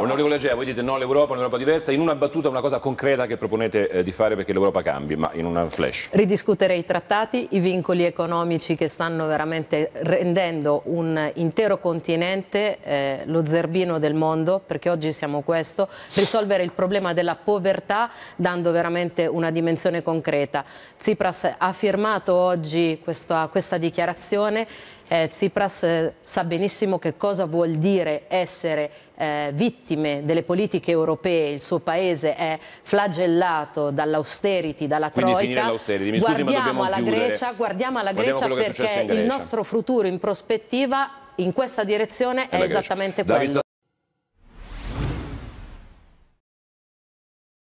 Onorevole Agea, voi dite no all'Europa, un'Europa diversa, in una battuta una cosa concreta che proponete eh, di fare perché l'Europa cambi, ma in una flash. Ridiscutere i trattati, i vincoli economici che stanno veramente rendendo un intero continente eh, lo zerbino del mondo, perché oggi siamo questo, risolvere il problema della povertà dando veramente una dimensione concreta. Tsipras ha firmato oggi questa, questa dichiarazione eh, Tsipras eh, sa benissimo che cosa vuol dire essere eh, vittime delle politiche europee, il suo paese è flagellato dall'austerity, dalla Quindi troica. l'austerity, mi guardiamo scusi ma dobbiamo alla chiudere. Grecia, guardiamo alla Grecia perché il nostro futuro in prospettiva in questa direzione è, è esattamente quello.